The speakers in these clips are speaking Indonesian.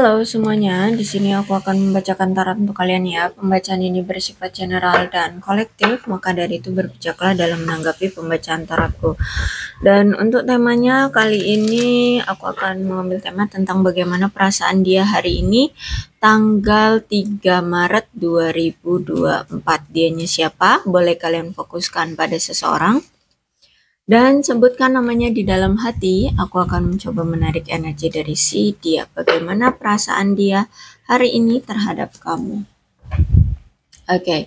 Halo semuanya, di sini aku akan membacakan tarot untuk kalian ya. Pembacaan ini bersifat general dan kolektif, maka dari itu berbijaklah dalam menanggapi pembacaan tarotku. Dan untuk temanya kali ini aku akan mengambil tema tentang bagaimana perasaan dia hari ini tanggal 3 Maret 2024. Dianya siapa? Boleh kalian fokuskan pada seseorang? Dan sebutkan namanya di dalam hati, aku akan mencoba menarik energi dari si dia. Bagaimana perasaan dia hari ini terhadap kamu? Oke, okay.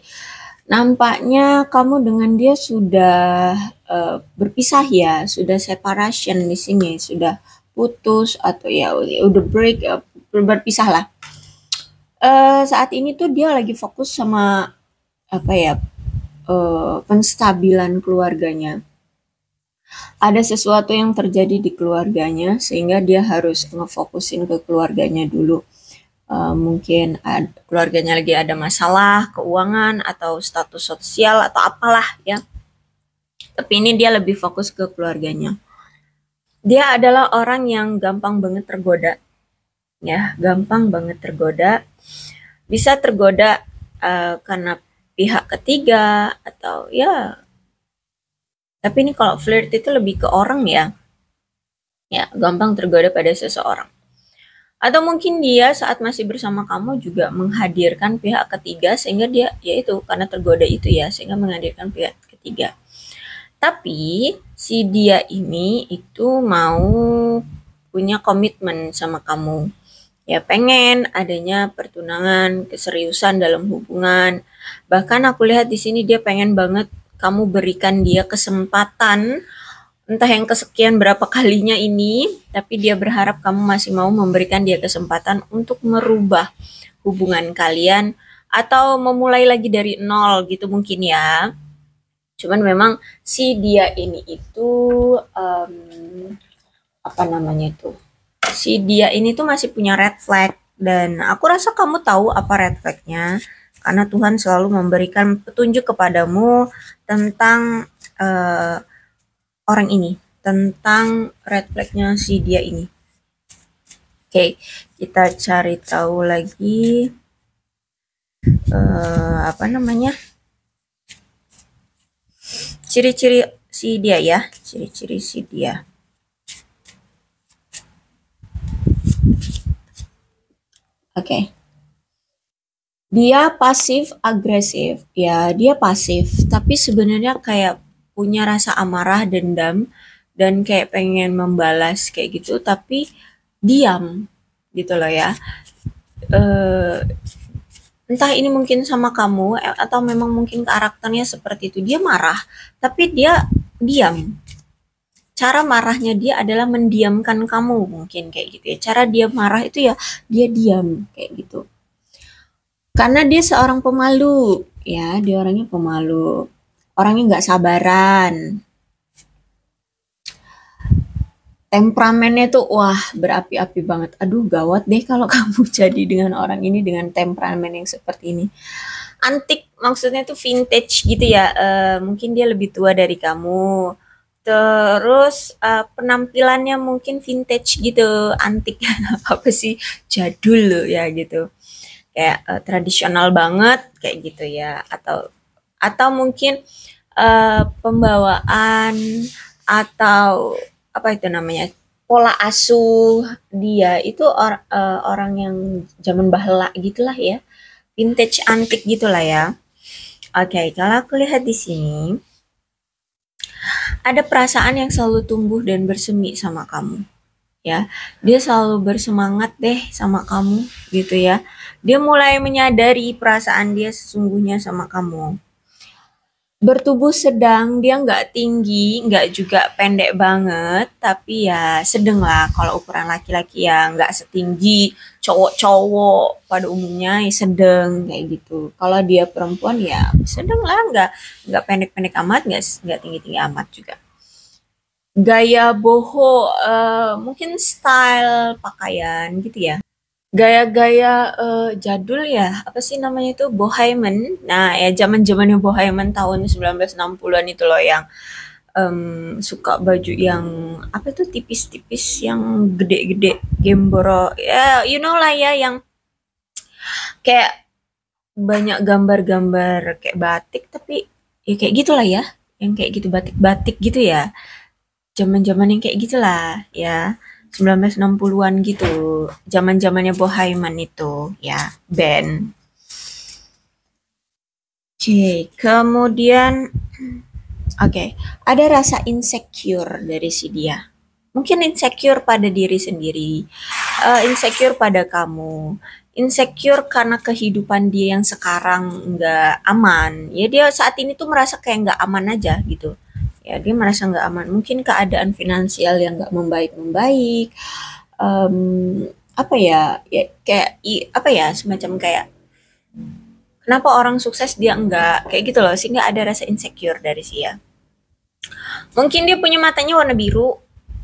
nampaknya kamu dengan dia sudah uh, berpisah ya, sudah separation di sini, sudah putus atau ya, ya udah break uh, berpisah lah. Uh, saat ini tuh dia lagi fokus sama apa ya uh, penstabilan keluarganya ada sesuatu yang terjadi di keluarganya sehingga dia harus ngefokusin ke keluarganya dulu. Uh, mungkin ad, keluarganya lagi ada masalah keuangan atau status sosial atau apalah ya. Tapi ini dia lebih fokus ke keluarganya. Dia adalah orang yang gampang banget tergoda. Ya, gampang banget tergoda. Bisa tergoda uh, karena pihak ketiga atau ya tapi ini kalau flirt itu lebih ke orang ya. Ya, gampang tergoda pada seseorang. Atau mungkin dia saat masih bersama kamu juga menghadirkan pihak ketiga sehingga dia yaitu karena tergoda itu ya, sehingga menghadirkan pihak ketiga. Tapi si dia ini itu mau punya komitmen sama kamu. Ya pengen adanya pertunangan, keseriusan dalam hubungan. Bahkan aku lihat di sini dia pengen banget kamu berikan dia kesempatan entah yang kesekian berapa kalinya ini, tapi dia berharap kamu masih mau memberikan dia kesempatan untuk merubah hubungan kalian atau memulai lagi dari nol gitu mungkin ya. Cuman memang si dia ini itu um, apa namanya itu? Si dia ini tuh masih punya red flag dan aku rasa kamu tahu apa red flagnya karena Tuhan selalu memberikan petunjuk kepadamu tentang uh, orang ini, tentang red flagnya si dia ini. Oke, okay, kita cari tahu lagi uh, apa namanya ciri-ciri si dia ya, ciri-ciri si dia. Oke. Okay dia pasif agresif ya dia pasif tapi sebenarnya kayak punya rasa amarah dendam dan kayak pengen membalas kayak gitu tapi diam gitu loh ya e, entah ini mungkin sama kamu e, atau memang mungkin karakternya seperti itu dia marah tapi dia diam cara marahnya dia adalah mendiamkan kamu mungkin kayak gitu ya cara dia marah itu ya dia diam kayak gitu karena dia seorang pemalu, ya, dia orangnya pemalu. Orangnya nggak sabaran. Temperamennya tuh wah berapi-api banget. Aduh gawat deh kalau kamu jadi dengan orang ini dengan temperamen yang seperti ini. Antik maksudnya tuh vintage gitu ya. E, mungkin dia lebih tua dari kamu. Terus uh, penampilannya mungkin vintage gitu, antik apa apa sih, jadul loh ya gitu kayak uh, tradisional banget kayak gitu ya atau atau mungkin uh, pembawaan atau apa itu namanya pola asuh dia itu or, uh, orang yang zaman bahla gitulah ya vintage antik gitulah ya oke okay, kalau aku lihat di sini ada perasaan yang selalu tumbuh dan bersemi sama kamu ya dia selalu bersemangat deh sama kamu gitu ya dia mulai menyadari perasaan dia sesungguhnya sama kamu. Bertubuh sedang, dia nggak tinggi, nggak juga pendek banget, tapi ya sedang lah kalau ukuran laki-laki ya nggak setinggi cowok-cowok pada umumnya ya sedang kayak gitu. Kalau dia perempuan ya sedeng lah, nggak nggak pendek-pendek amat, nggak nggak tinggi-tinggi amat juga gaya boho uh, mungkin style pakaian gitu ya gaya-gaya uh, jadul ya apa sih namanya itu bohemian nah ya zaman zamannya bohemian tahun 1960-an itu loh yang um, suka baju yang apa tuh tipis-tipis yang gede-gede gemboro ya yeah, you know lah ya yang kayak banyak gambar-gambar kayak batik tapi ya kayak gitulah ya yang kayak gitu batik-batik gitu ya zaman-zaman yang kayak gitulah ya 1960-an gitu. Zaman-zamannya Bohaiman itu ya, band. C, kemudian oke, okay. ada rasa insecure dari si dia. Mungkin insecure pada diri sendiri, uh, insecure pada kamu, insecure karena kehidupan dia yang sekarang nggak aman. Ya dia saat ini tuh merasa kayak nggak aman aja gitu ya dia merasa nggak aman mungkin keadaan finansial yang nggak membaik membaik um, apa ya ya kayak i, apa ya semacam kayak kenapa orang sukses dia enggak kayak gitu loh sehingga ada rasa insecure dari ya mungkin dia punya matanya warna biru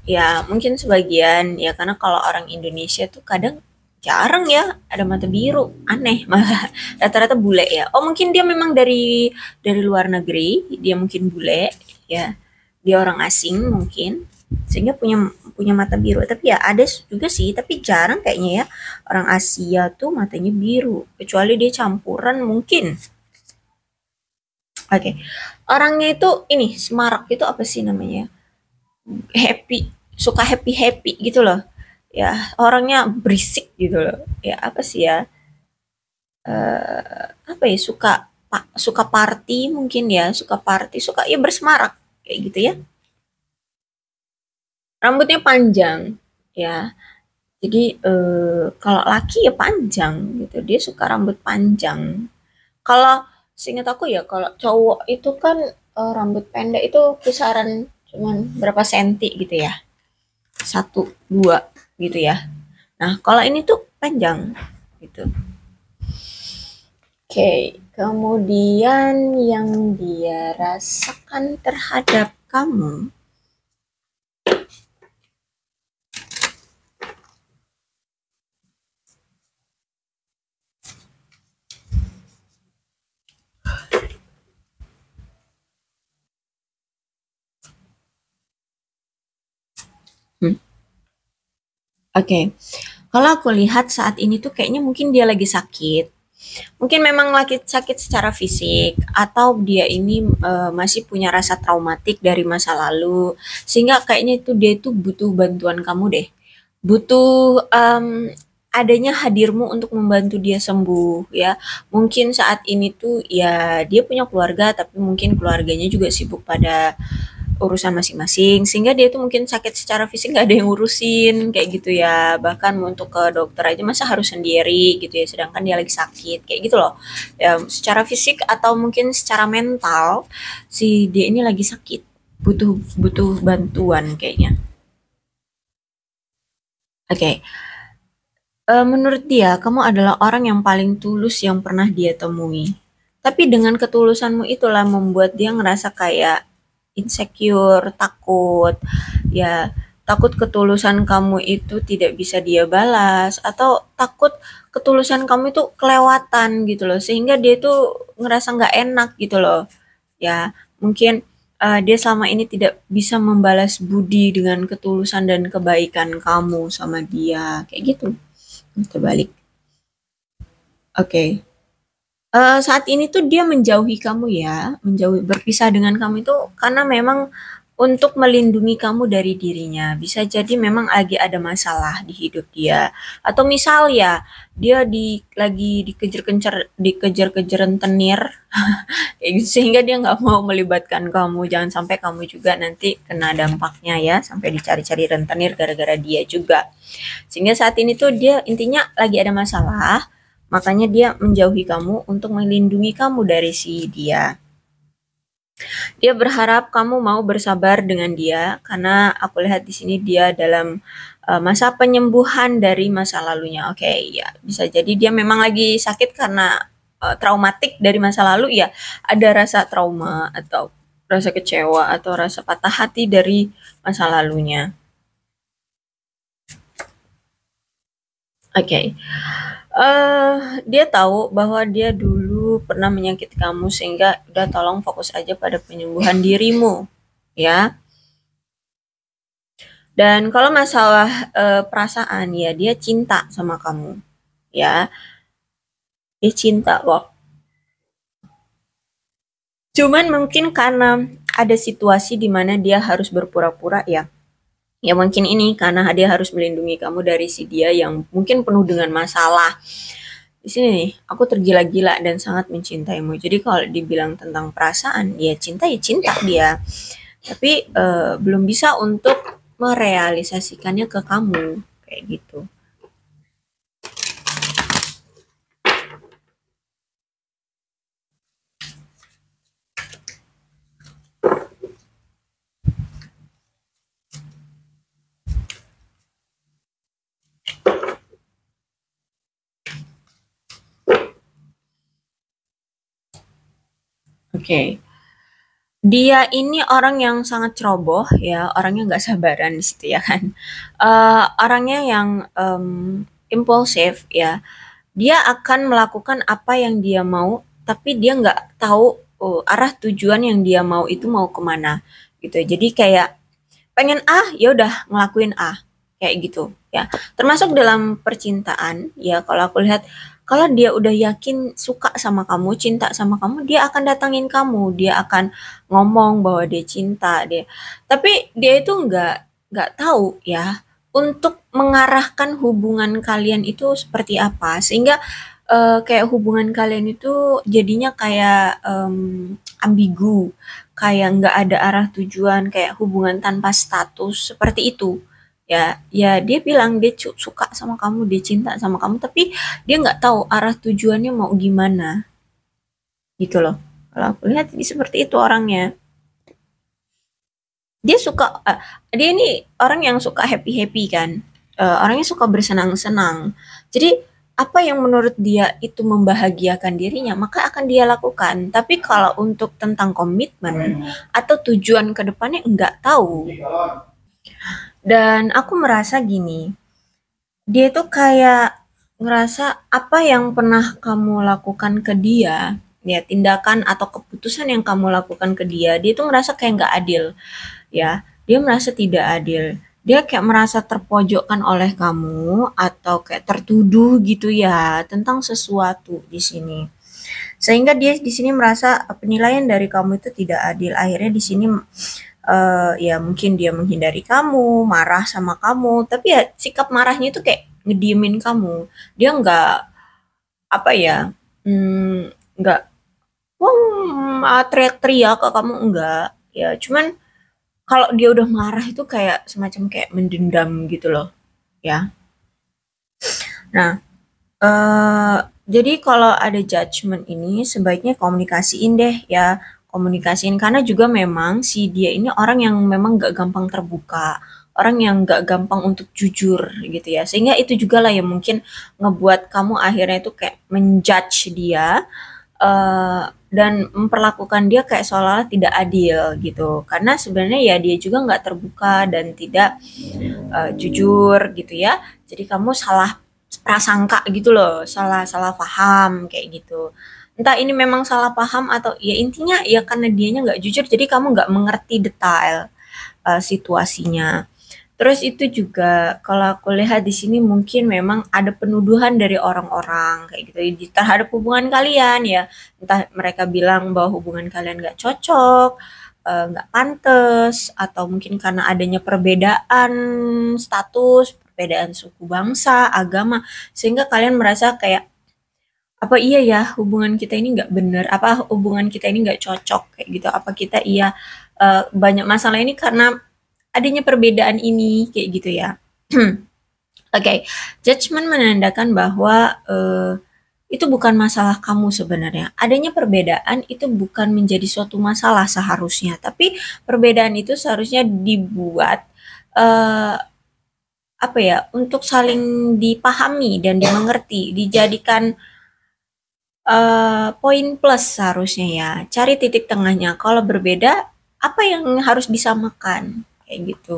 ya mungkin sebagian ya karena kalau orang Indonesia tuh kadang jarang ya ada mata biru aneh malah rata-rata bule ya oh mungkin dia memang dari dari luar negeri dia mungkin bule ya dia orang asing mungkin sehingga punya punya mata biru tapi ya ada juga sih tapi jarang kayaknya ya orang Asia tuh matanya biru kecuali dia campuran mungkin oke okay. orangnya itu ini semarak itu apa sih namanya happy suka happy happy gitu loh ya orangnya berisik gitu loh ya apa sih ya uh, apa ya suka suka party mungkin ya, suka party, suka ya bersemarak kayak gitu ya. Rambutnya panjang ya. Jadi eh, kalau laki ya panjang gitu, dia suka rambut panjang. Kalau seingat aku ya kalau cowok itu kan eh, rambut pendek itu kisaran cuman berapa senti gitu ya. Satu, dua gitu ya. Nah, kalau ini tuh panjang gitu. Oke. Okay kemudian yang dia rasakan terhadap kamu hmm. Oke, okay. kalau aku lihat saat ini tuh kayaknya mungkin dia lagi sakit Mungkin memang laki sakit secara fisik atau dia ini e, masih punya rasa traumatik dari masa lalu sehingga kayaknya itu dia itu butuh bantuan kamu deh. Butuh um, adanya hadirmu untuk membantu dia sembuh ya mungkin saat ini tuh ya dia punya keluarga tapi mungkin keluarganya juga sibuk pada urusan masing-masing sehingga dia itu mungkin sakit secara fisik nggak ada yang ngurusin kayak gitu ya bahkan untuk ke dokter aja masa harus sendiri gitu ya sedangkan dia lagi sakit kayak gitu loh ya, secara fisik atau mungkin secara mental si dia ini lagi sakit butuh butuh bantuan kayaknya oke okay. uh, eh, menurut dia kamu adalah orang yang paling tulus yang pernah dia temui tapi dengan ketulusanmu itulah membuat dia ngerasa kayak insecure, takut, ya takut ketulusan kamu itu tidak bisa dia balas atau takut ketulusan kamu itu kelewatan gitu loh sehingga dia itu ngerasa nggak enak gitu loh ya mungkin uh, dia selama ini tidak bisa membalas budi dengan ketulusan dan kebaikan kamu sama dia kayak gitu terbalik oke okay uh, saat ini tuh dia menjauhi kamu ya, menjauhi berpisah dengan kamu itu karena memang untuk melindungi kamu dari dirinya. Bisa jadi memang lagi ada masalah di hidup dia atau misal ya dia di lagi dikejar-kejar dikejar-kejaran tenir sehingga dia nggak mau melibatkan kamu. Jangan sampai kamu juga nanti kena dampaknya ya sampai dicari-cari rentenir gara-gara dia juga. Sehingga saat ini tuh dia intinya lagi ada masalah Makanya dia menjauhi kamu untuk melindungi kamu dari si dia. Dia berharap kamu mau bersabar dengan dia karena aku lihat di sini dia dalam uh, masa penyembuhan dari masa lalunya. Oke, okay, ya bisa jadi dia memang lagi sakit karena uh, traumatik dari masa lalu ya. Ada rasa trauma atau rasa kecewa atau rasa patah hati dari masa lalunya. Oke. Okay uh, dia tahu bahwa dia dulu pernah menyakiti kamu sehingga udah tolong fokus aja pada penyembuhan dirimu, ya. Dan kalau masalah, uh, perasaan ya dia cinta sama kamu, ya. Dia cinta loh. Cuman mungkin karena ada situasi di mana dia harus berpura-pura ya. Ya mungkin ini karena dia harus melindungi kamu dari si dia yang mungkin penuh dengan masalah. Di sini nih, aku tergila-gila dan sangat mencintaimu. Jadi kalau dibilang tentang perasaan, ya cinta ya cinta dia. Tapi uh, belum bisa untuk merealisasikannya ke kamu kayak gitu. Oke. Okay. Dia ini orang yang sangat ceroboh ya, orangnya nggak sabaran di gitu ya kan. Uh, orangnya yang um, impulsif ya. Dia akan melakukan apa yang dia mau, tapi dia nggak tahu uh, arah tujuan yang dia mau itu mau kemana gitu. Jadi kayak pengen ah ya udah ngelakuin ah kayak gitu ya. Termasuk dalam percintaan ya, kalau aku lihat kalau dia udah yakin suka sama kamu, cinta sama kamu, dia akan datangin kamu, dia akan ngomong bahwa dia cinta dia. Tapi dia itu nggak nggak tahu ya untuk mengarahkan hubungan kalian itu seperti apa sehingga uh, kayak hubungan kalian itu jadinya kayak um, ambigu, kayak nggak ada arah tujuan, kayak hubungan tanpa status seperti itu ya ya dia bilang dia suka sama kamu dia cinta sama kamu tapi dia nggak tahu arah tujuannya mau gimana gitu loh kalau aku lihat ini seperti itu orangnya dia suka uh, dia ini orang yang suka happy happy kan uh, orangnya suka bersenang senang jadi apa yang menurut dia itu membahagiakan dirinya maka akan dia lakukan tapi kalau untuk tentang komitmen hmm. atau tujuan kedepannya nggak tahu dan aku merasa gini, dia tuh kayak ngerasa apa yang pernah kamu lakukan ke dia, ya tindakan atau keputusan yang kamu lakukan ke dia, dia tuh ngerasa kayak nggak adil, ya. Dia merasa tidak adil. Dia kayak merasa terpojokkan oleh kamu atau kayak tertuduh gitu ya tentang sesuatu di sini. Sehingga dia di sini merasa penilaian dari kamu itu tidak adil. Akhirnya di sini uh, ya mungkin dia menghindari kamu, marah sama kamu, tapi ya sikap marahnya itu kayak ngediemin kamu. Dia nggak apa ya, mm, nggak hmm, wah teriak-teriak ke kamu enggak. Ya cuman kalau dia udah marah itu kayak semacam kayak mendendam gitu loh, ya. Nah, uh, jadi kalau ada judgement ini sebaiknya komunikasiin deh ya komunikasiin karena juga memang si dia ini orang yang memang gak gampang terbuka orang yang gak gampang untuk jujur gitu ya sehingga itu juga lah yang mungkin ngebuat kamu akhirnya itu kayak menjudge dia uh, dan memperlakukan dia kayak seolah-olah tidak adil gitu karena sebenarnya ya dia juga nggak terbuka dan tidak uh, jujur gitu ya jadi kamu salah prasangka gitu loh salah salah paham kayak gitu entah ini memang salah paham atau ya intinya ya karena dianya nggak jujur jadi kamu nggak mengerti detail uh, situasinya terus itu juga kalau aku lihat di sini mungkin memang ada penuduhan dari orang-orang kayak gitu terhadap hubungan kalian ya entah mereka bilang bahwa hubungan kalian nggak cocok eh, nggak uh, pantas atau mungkin karena adanya perbedaan status perbedaan suku bangsa agama sehingga kalian merasa kayak apa iya ya hubungan kita ini nggak bener apa hubungan kita ini nggak cocok kayak gitu apa kita iya uh, banyak masalah ini karena adanya perbedaan ini kayak gitu ya oke okay. judgement menandakan bahwa uh, itu bukan masalah kamu sebenarnya adanya perbedaan itu bukan menjadi suatu masalah seharusnya tapi perbedaan itu seharusnya dibuat uh, apa ya untuk saling dipahami dan dimengerti dijadikan Eh, poin plus seharusnya ya, cari titik tengahnya. Kalau berbeda, apa yang harus disamakan? Kayak gitu.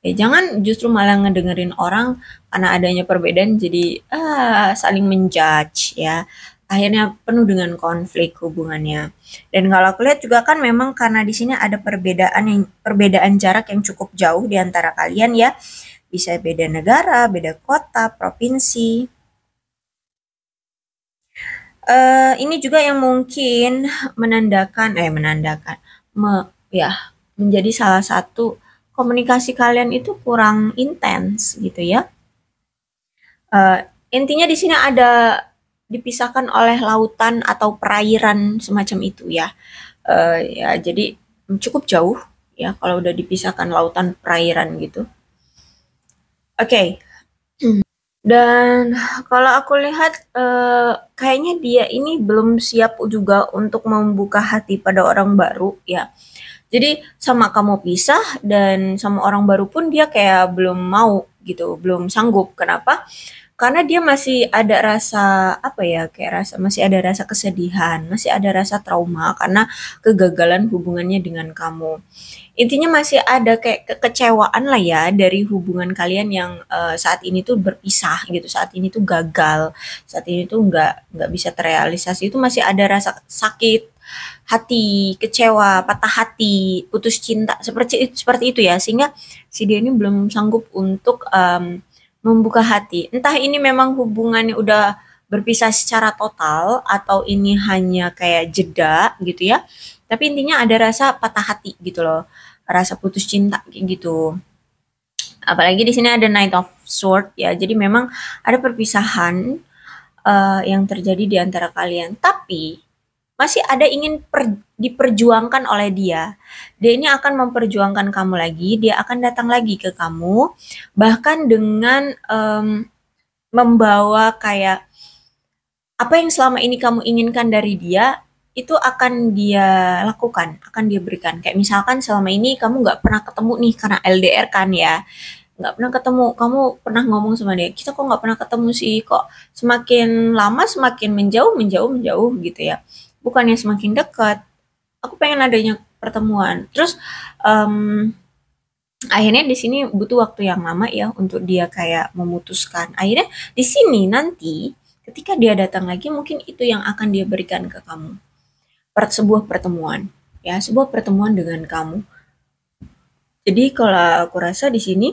Ya jangan justru malah ngedengerin orang karena adanya perbedaan jadi, uh, saling menjudge ya akhirnya penuh dengan konflik hubungannya. Dan kalau aku lihat juga kan memang karena di sini ada perbedaan yang perbedaan jarak yang cukup jauh di antara kalian ya. Bisa beda negara, beda kota, provinsi. Eh, ini juga yang mungkin menandakan eh menandakan me, ya menjadi salah satu komunikasi kalian itu kurang intens gitu ya. Uh, intinya di sini ada dipisahkan oleh lautan atau perairan semacam itu ya. Uh, ya jadi cukup jauh ya kalau udah dipisahkan lautan perairan gitu. Oke, okay, dan kalau aku lihat eh, kayaknya dia ini belum siap juga untuk membuka hati pada orang baru ya. Jadi sama kamu pisah dan sama orang baru pun dia kayak belum mau gitu, belum sanggup. Kenapa? Karena dia masih ada rasa apa ya, kayak rasa masih ada rasa kesedihan, masih ada rasa trauma karena kegagalan hubungannya dengan kamu intinya masih ada kayak kekecewaan lah ya dari hubungan kalian yang uh, saat ini tuh berpisah gitu saat ini tuh gagal saat ini tuh nggak nggak bisa terrealisasi itu masih ada rasa sakit hati kecewa patah hati putus cinta seperti seperti itu ya sehingga si dia ini belum sanggup untuk um, membuka hati entah ini memang hubungannya udah berpisah secara total atau ini hanya kayak jeda gitu ya tapi intinya ada rasa patah hati gitu loh rasa putus cinta kayak gitu apalagi di sini ada Knight of Sword ya jadi memang ada perpisahan uh, yang terjadi di antara kalian tapi masih ada ingin per, diperjuangkan oleh dia. Dia ini akan memperjuangkan kamu lagi, dia akan datang lagi ke kamu, bahkan dengan um, membawa kayak apa yang selama ini kamu inginkan dari dia, itu akan dia lakukan, akan dia berikan. Kayak misalkan selama ini kamu nggak pernah ketemu nih karena LDR kan ya, nggak pernah ketemu. Kamu pernah ngomong sama dia, kita kok nggak pernah ketemu sih, kok semakin lama semakin menjauh, menjauh, menjauh gitu ya. Bukannya semakin dekat, aku pengen adanya pertemuan. Terus um, akhirnya di sini butuh waktu yang lama ya untuk dia kayak memutuskan. Akhirnya di sini nanti ketika dia datang lagi mungkin itu yang akan dia berikan ke kamu per sebuah pertemuan ya sebuah pertemuan dengan kamu jadi kalau aku rasa di sini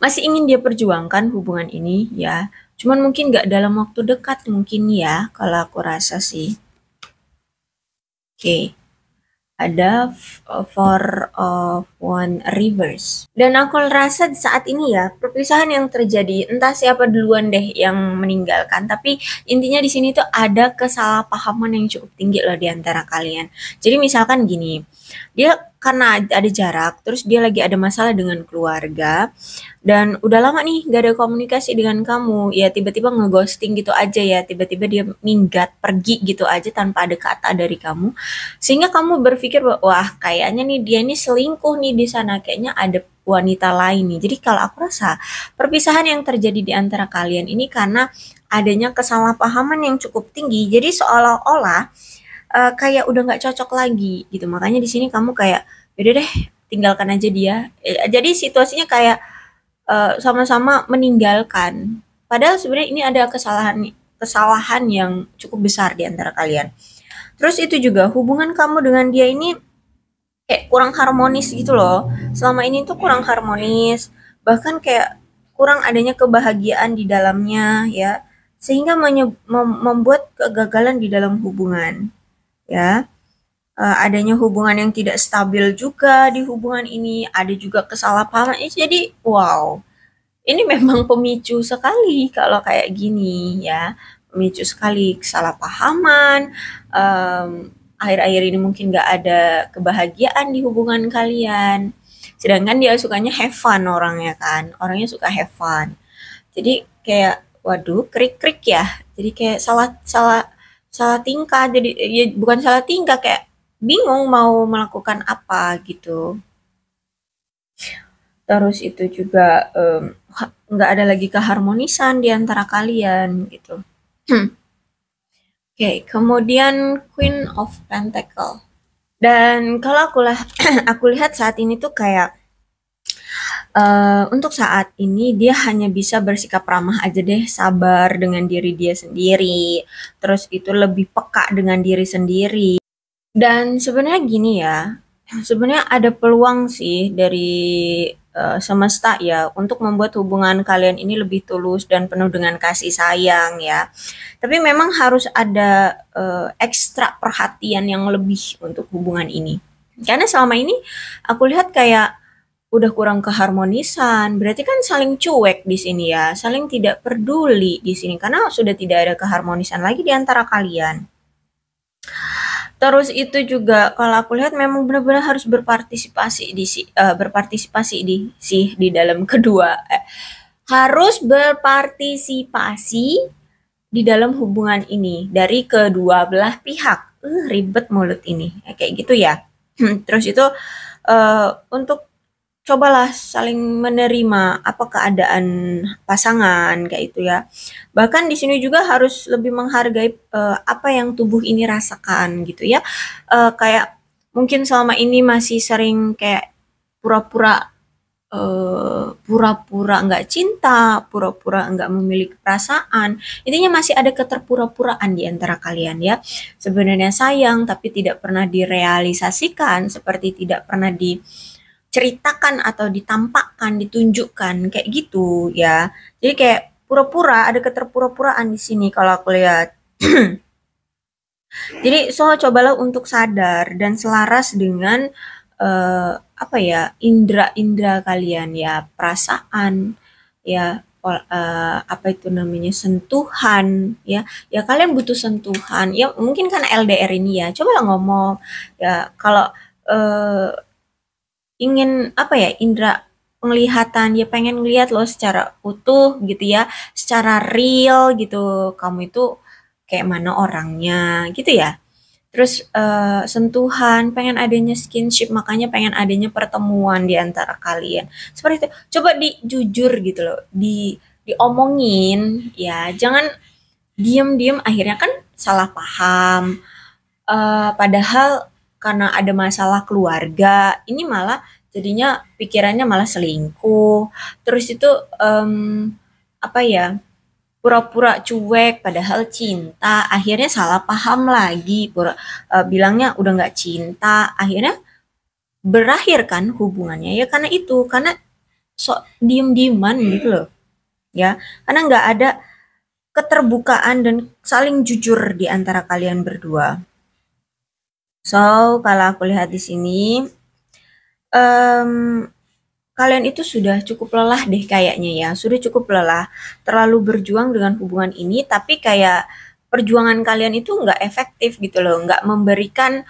masih ingin dia perjuangkan hubungan ini ya cuman mungkin nggak dalam waktu dekat mungkin ya kalau aku rasa sih oke okay ada uh, for of uh, one reverse. Dan aku rasa saat ini ya perpisahan yang terjadi entah siapa duluan deh yang meninggalkan, tapi intinya di sini tuh ada kesalahpahaman yang cukup tinggi loh di antara kalian. Jadi misalkan gini, dia karena ada jarak, terus dia lagi ada masalah dengan keluarga dan udah lama nih gak ada komunikasi dengan kamu ya tiba-tiba ngeghosting gitu aja ya tiba-tiba dia minggat pergi gitu aja tanpa ada kata dari kamu sehingga kamu berpikir wah kayaknya nih dia nih selingkuh nih di sana kayaknya ada wanita lain nih. Jadi kalau aku rasa perpisahan yang terjadi di antara kalian ini karena adanya kesalahpahaman yang cukup tinggi. Jadi seolah-olah uh, kayak udah nggak cocok lagi gitu. Makanya di sini kamu kayak yaudah deh tinggalkan aja dia. Eh, jadi situasinya kayak sama eh, sama-sama meninggalkan. Padahal sebenarnya ini ada kesalahan kesalahan yang cukup besar di antara kalian. Terus itu juga hubungan kamu dengan dia ini kayak kurang harmonis gitu loh. Selama ini tuh kurang harmonis, bahkan kayak kurang adanya kebahagiaan di dalamnya ya, sehingga mem membuat kegagalan di dalam hubungan. Ya. Eh, adanya hubungan yang tidak stabil juga di hubungan ini, ada juga kesalahpahaman. Jadi, wow, ini memang pemicu sekali kalau kayak gini ya, pemicu sekali kesalahpahaman. Um, akhir-akhir ini mungkin nggak ada kebahagiaan di hubungan kalian. Sedangkan dia sukanya have fun orangnya kan, orangnya suka have fun. Jadi kayak, waduh, krik-krik ya. Jadi kayak salah salah salah tingkah jadi ya bukan salah tingkah kayak bingung mau melakukan apa gitu terus itu juga nggak um, ada lagi keharmonisan di antara kalian gitu. Hmm. Oke, okay, kemudian Queen of Pentacle. Dan kalau aku lah aku lihat saat ini tuh kayak uh, untuk saat ini dia hanya bisa bersikap ramah aja deh, sabar dengan diri dia sendiri. Terus itu lebih peka dengan diri sendiri dan sebenarnya gini ya, sebenarnya ada peluang sih dari, uh, semesta ya untuk membuat hubungan kalian ini lebih tulus dan penuh dengan kasih sayang ya. Tapi memang harus ada, uh, ekstra perhatian yang lebih untuk hubungan ini. Karena selama ini aku lihat kayak udah kurang keharmonisan, berarti kan saling cuek di sini ya, saling tidak peduli di sini karena sudah tidak ada keharmonisan lagi di antara kalian. Terus itu juga kalau aku lihat memang benar-benar harus berpartisipasi di uh, berpartisipasi di sih di dalam kedua eh, harus berpartisipasi di dalam hubungan ini dari kedua belah pihak. Uh, ribet mulut ini. Kayak gitu ya. Terus itu uh, untuk cobalah saling menerima apa keadaan pasangan kayak itu ya. Bahkan di sini juga harus lebih menghargai uh, apa yang tubuh ini rasakan gitu ya. Uh, kayak mungkin selama ini masih sering kayak pura-pura pura eh, pura-pura nggak cinta, pura-pura nggak memiliki perasaan. Intinya masih ada keterpura-puraan di antara kalian ya. Sebenarnya sayang tapi tidak pernah direalisasikan seperti tidak pernah di diceritakan atau ditampakkan, ditunjukkan kayak gitu ya. Jadi kayak pura-pura ada keterpura-puraan di sini kalau aku lihat. Jadi so cobalah untuk sadar dan selaras dengan uh, apa ya indera-indera kalian ya perasaan ya uh, apa itu namanya sentuhan ya ya kalian butuh sentuhan ya mungkin karena LDR ini ya cobalah ngomong ya kalau uh, ingin apa ya indra penglihatan ya pengen ngelihat loh secara utuh gitu ya secara real gitu kamu itu kayak mana orangnya gitu ya terus uh, sentuhan pengen adanya skinship makanya pengen adanya pertemuan di antara kalian seperti itu coba di jujur gitu loh di diomongin ya jangan diem diem akhirnya kan salah paham uh, padahal karena ada masalah keluarga ini malah jadinya pikirannya malah selingkuh terus itu um, apa ya pura-pura cuek padahal cinta akhirnya salah paham lagi pura, uh, bilangnya udah nggak cinta akhirnya berakhir kan hubungannya ya karena itu karena sok diem-dieman gitu loh ya karena nggak ada keterbukaan dan saling jujur di antara kalian berdua So, kalau aku lihat di sini, um, kalian itu sudah cukup lelah deh kayaknya ya, sudah cukup lelah, terlalu berjuang dengan hubungan ini, tapi kayak perjuangan kalian itu nggak efektif gitu loh, nggak memberikan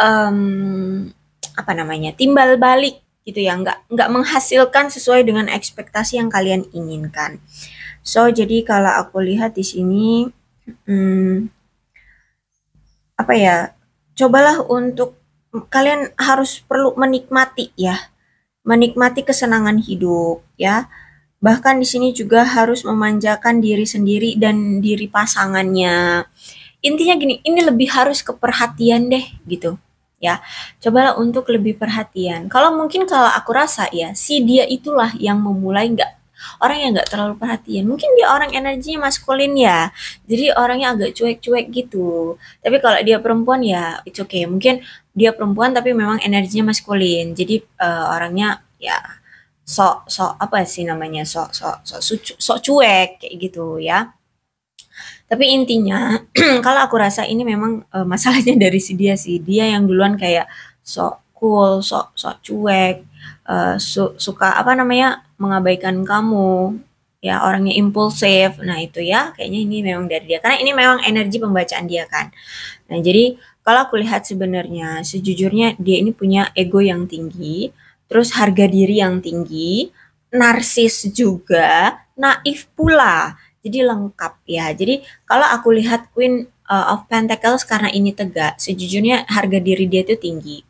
um, apa namanya timbal balik gitu ya, nggak nggak menghasilkan sesuai dengan ekspektasi yang kalian inginkan. So jadi kalau aku lihat di sini, hmm, apa ya cobalah untuk kalian harus perlu menikmati ya, menikmati kesenangan hidup ya. Bahkan di sini juga harus memanjakan diri sendiri dan diri pasangannya. Intinya gini, ini lebih harus keperhatian deh gitu ya. Cobalah untuk lebih perhatian. Kalau mungkin kalau aku rasa ya, si dia itulah yang memulai nggak orang yang nggak terlalu perhatian mungkin dia orang energinya maskulin ya jadi orangnya agak cuek-cuek gitu tapi kalau dia perempuan ya itu oke okay. mungkin dia perempuan tapi memang energinya maskulin jadi uh, orangnya ya sok sok apa sih namanya sok sok sok sok cuek kayak gitu ya tapi intinya kalau aku rasa ini memang uh, masalahnya dari si dia sih dia yang duluan kayak sok cool sok sok cuek uh, su suka apa namanya mengabaikan kamu ya orangnya impulsif nah itu ya kayaknya ini memang dari dia karena ini memang energi pembacaan dia kan nah jadi kalau aku lihat sebenarnya sejujurnya dia ini punya ego yang tinggi terus harga diri yang tinggi narsis juga naif pula jadi lengkap ya jadi kalau aku lihat Queen uh, of Pentacles karena ini tegak sejujurnya harga diri dia itu tinggi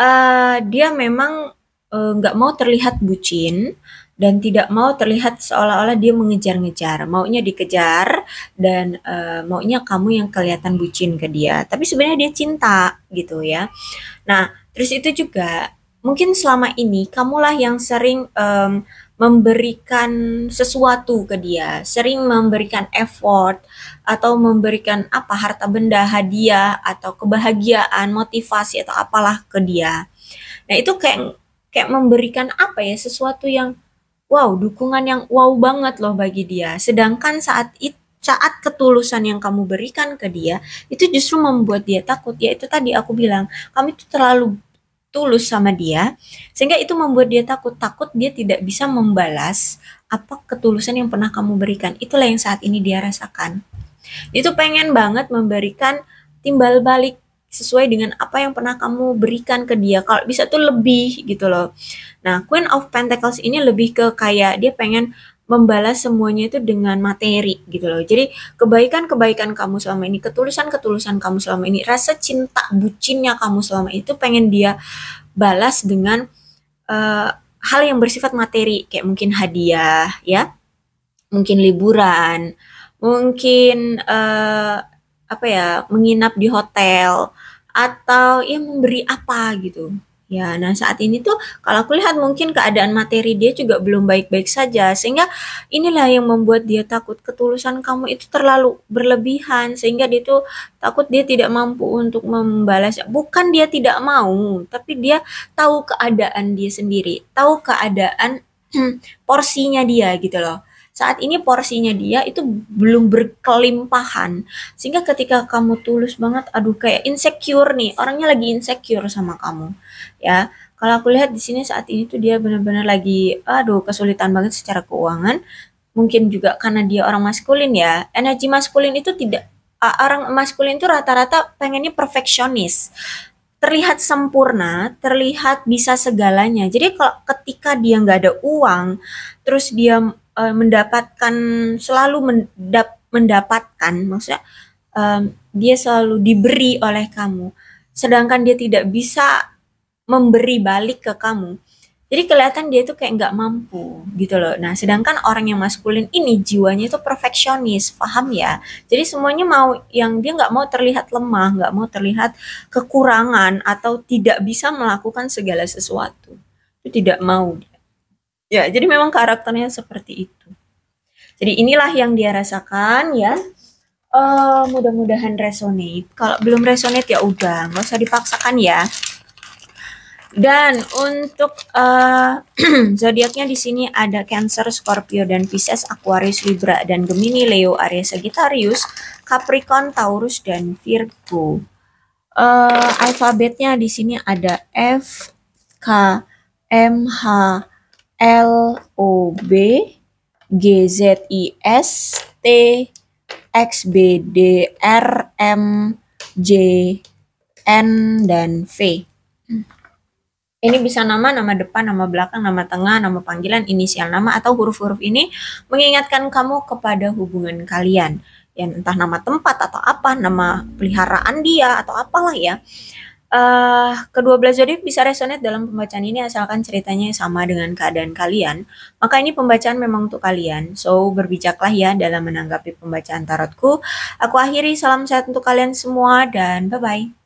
uh, dia memang Eh, nggak uh, mau terlihat bucin dan tidak mau terlihat seolah-olah dia mengejar-ngejar, maunya dikejar dan uh, maunya kamu yang kelihatan bucin ke dia, tapi sebenarnya dia cinta gitu ya. Nah, terus itu juga mungkin selama ini kamulah yang sering um, memberikan sesuatu ke dia, sering memberikan effort atau memberikan apa harta benda, hadiah atau kebahagiaan, motivasi atau apalah ke dia. Nah, itu kayak kayak memberikan apa ya sesuatu yang wow dukungan yang wow banget loh bagi dia sedangkan saat itu saat ketulusan yang kamu berikan ke dia itu justru membuat dia takut ya itu tadi aku bilang kamu itu terlalu tulus sama dia sehingga itu membuat dia takut takut dia tidak bisa membalas apa ketulusan yang pernah kamu berikan itulah yang saat ini dia rasakan itu pengen banget memberikan timbal balik sesuai dengan apa yang pernah kamu berikan ke dia kalau bisa tuh lebih gitu loh nah Queen of Pentacles ini lebih ke kayak dia pengen membalas semuanya itu dengan materi gitu loh jadi kebaikan-kebaikan kamu selama ini ketulusan-ketulusan kamu selama ini rasa cinta bucinnya kamu selama itu pengen dia balas dengan uh, hal yang bersifat materi kayak mungkin hadiah ya mungkin liburan mungkin uh, apa ya menginap di hotel atau ya memberi apa gitu ya nah saat ini tuh kalau aku lihat mungkin keadaan materi dia juga belum baik-baik saja sehingga inilah yang membuat dia takut ketulusan kamu itu terlalu berlebihan sehingga dia tuh takut dia tidak mampu untuk membalas bukan dia tidak mau tapi dia tahu keadaan dia sendiri tahu keadaan porsinya dia gitu loh saat ini porsinya dia itu belum berkelimpahan. Sehingga ketika kamu tulus banget, aduh kayak insecure nih, orangnya lagi insecure sama kamu. Ya, kalau aku lihat di sini saat ini tuh dia benar-benar lagi aduh kesulitan banget secara keuangan. Mungkin juga karena dia orang maskulin ya. Energi maskulin itu tidak orang maskulin itu rata-rata pengennya perfeksionis terlihat sempurna, terlihat bisa segalanya. Jadi kalau ketika dia nggak ada uang, terus dia uh, mendapatkan selalu mendap mendapatkan maksudnya um, dia selalu diberi oleh kamu sedangkan dia tidak bisa memberi balik ke kamu jadi kelihatan dia itu kayak nggak mampu gitu loh. Nah, sedangkan orang yang maskulin ini jiwanya itu perfeksionis, paham ya? Jadi semuanya mau yang dia nggak mau terlihat lemah, nggak mau terlihat kekurangan atau tidak bisa melakukan segala sesuatu. Itu tidak mau dia. Ya, jadi memang karakternya seperti itu. Jadi inilah yang dia rasakan ya. Uh, mudah-mudahan resonate. Kalau belum resonate ya udah, nggak usah dipaksakan ya. Dan untuk uh, zodiaknya di sini ada Cancer, Scorpio dan Pisces, Aquarius, Libra dan Gemini, Leo, Aries, Sagittarius, Capricorn, Taurus dan Virgo. Uh, alfabetnya di sini ada F, K, M, H, L O B G Z I S T X B D R M J N dan V. Ini bisa nama, nama depan, nama belakang, nama tengah, nama panggilan, inisial nama, atau huruf-huruf ini mengingatkan kamu kepada hubungan kalian. yang entah nama tempat atau apa, nama peliharaan dia atau apalah ya uh, kedua belas zodiak bisa resonate dalam pembacaan ini asalkan ceritanya sama dengan keadaan kalian. Maka ini pembacaan memang untuk kalian. So berbijaklah ya dalam menanggapi pembacaan tarotku. Aku akhiri salam sehat untuk kalian semua dan bye bye.